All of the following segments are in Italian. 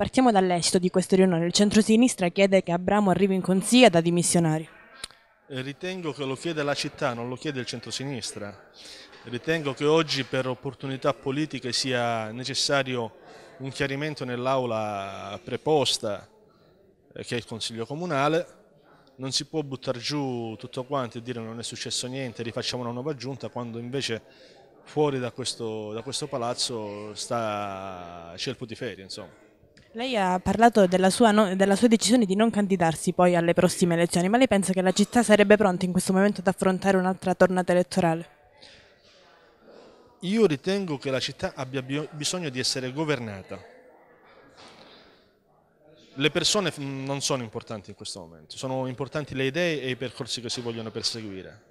partiamo dall'esito di questa riunione. Il centrosinistra chiede che Abramo arrivi in consiglio da dimissionario. Eh, ritengo che lo chieda la città, non lo chiede il centrosinistra. Ritengo che oggi per opportunità politiche sia necessario un chiarimento nell'aula preposta, eh, che è il Consiglio Comunale. Non si può buttare giù tutto quanto e dire non è successo niente, rifacciamo una nuova giunta, quando invece fuori da questo, da questo palazzo c'è il putiferio. Insomma. Lei ha parlato della sua, no, della sua, decisione di non candidarsi poi alle prossime elezioni, ma lei pensa che la città sarebbe pronta in questo momento ad affrontare un'altra tornata elettorale? Io ritengo che la città abbia bisogno di essere governata. Le persone non sono importanti in questo momento, sono importanti le idee e i percorsi che si vogliono perseguire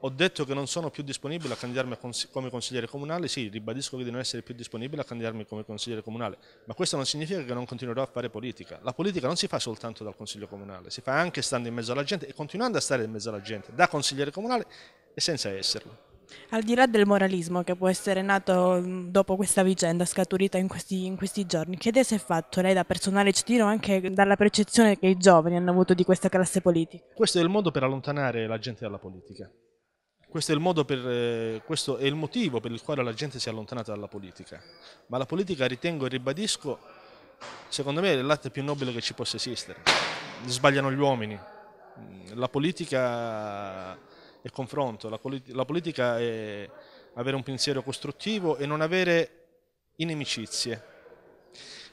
ho detto che non sono più disponibile a candidarmi cons come consigliere comunale, sì, ribadisco di non essere più disponibile a candidarmi come consigliere comunale, ma questo non significa che non continuerò a fare politica. La politica non si fa soltanto dal consiglio comunale, si fa anche stando in mezzo alla gente e continuando a stare in mezzo alla gente, da consigliere comunale e senza esserlo. Al di là del moralismo che può essere nato dopo questa vicenda scaturita in questi, in questi giorni, che idea si è fatto lei da personale cittadino anche dalla percezione che i giovani hanno avuto di questa classe politica? Questo è il modo per allontanare la gente dalla politica. Questo è, per, eh, questo è il motivo per il quale la gente si è allontanata dalla politica. Ma la politica, ritengo e ribadisco, secondo me è l'atto più nobile che ci possa esistere. Sbagliano gli uomini. La politica è confronto, la, politi la politica è avere un pensiero costruttivo e non avere inimicizie.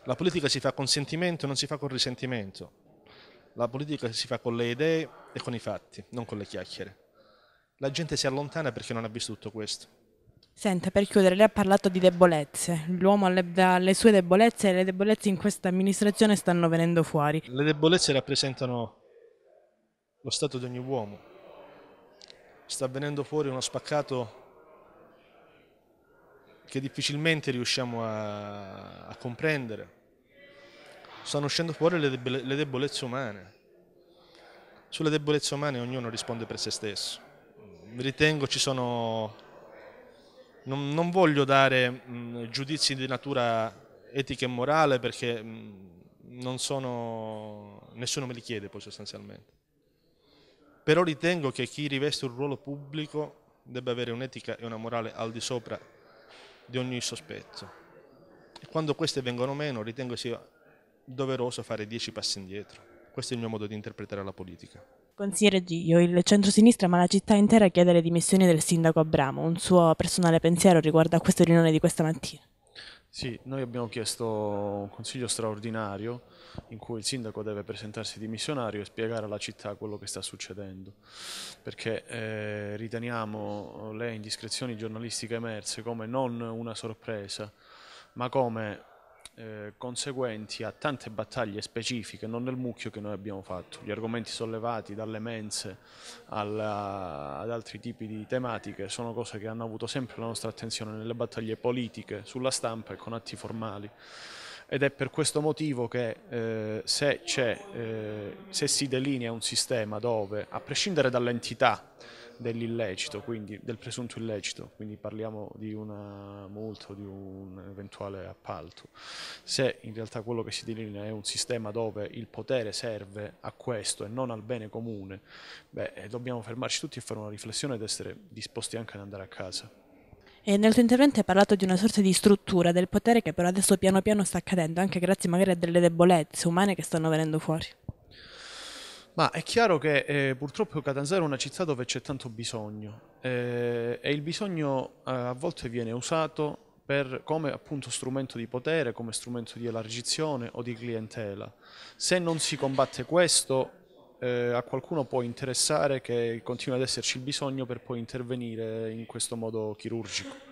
La politica si fa con sentimento, non si fa con risentimento. La politica si fa con le idee e con i fatti, non con le chiacchiere la gente si allontana perché non ha visto tutto questo. Senta, per chiudere, lei ha parlato di debolezze. L'uomo ha le sue debolezze e le debolezze in questa amministrazione stanno venendo fuori. Le debolezze rappresentano lo stato di ogni uomo. Sta venendo fuori uno spaccato che difficilmente riusciamo a, a comprendere. Stanno uscendo fuori le debolezze umane. Sulle debolezze umane ognuno risponde per se stesso ritengo ci sono, non, non voglio dare mh, mm, giudizi di natura etica e morale perché mm, non sono, nessuno me li chiede poi sostanzialmente. Però ritengo che chi riveste un ruolo pubblico debba avere un'etica e una morale al di sopra di ogni sospetto. E quando queste vengono meno ritengo sia doveroso fare dieci passi indietro. Questo è il mio modo di interpretare la politica. Consigliere Giglio, il centro-sinistra ma la città intera chiede le dimissioni del sindaco Abramo. Un suo personale pensiero riguardo a questa riunione di questa mattina. Sì, noi abbiamo chiesto un consiglio straordinario in cui il sindaco deve presentarsi dimissionario e spiegare alla città quello che sta succedendo, perché eh, riteniamo le indiscrezioni giornalistiche emerse come non una sorpresa, ma come eh, conseguenti a tante battaglie specifiche, non nel mucchio che noi abbiamo fatto. Gli argomenti sollevati dalle mense alla, ad altri tipi di tematiche sono cose che hanno avuto sempre la nostra attenzione nelle battaglie politiche, sulla stampa e con atti formali. Ed è per questo motivo che eh, se, eh, se si delinea un sistema dove, a prescindere dall'entità, dell'illecito, quindi del presunto illecito, quindi parliamo di una multa o di un eventuale appalto. Se in realtà quello che si delinea è un sistema dove il potere serve a questo e non al bene comune, beh, eh, dobbiamo fermarci tutti e fare una riflessione ed essere disposti anche ad andare a casa. E nel tuo intervento hai parlato di una sorta di struttura del potere che però adesso piano piano sta cadendo, anche grazie magari a delle debolezze umane che stanno venendo fuori. Ma è chiaro che eh, purtroppo Catanzaro è una città dove c'è tanto bisogno eh, e il bisogno eh, a volte viene usato per, come appunto strumento di potere, come strumento di elargizione o di clientela. Se non si combatte questo, eh, a qualcuno può interessare che continui ad esserci il bisogno per poi intervenire in questo modo chirurgico.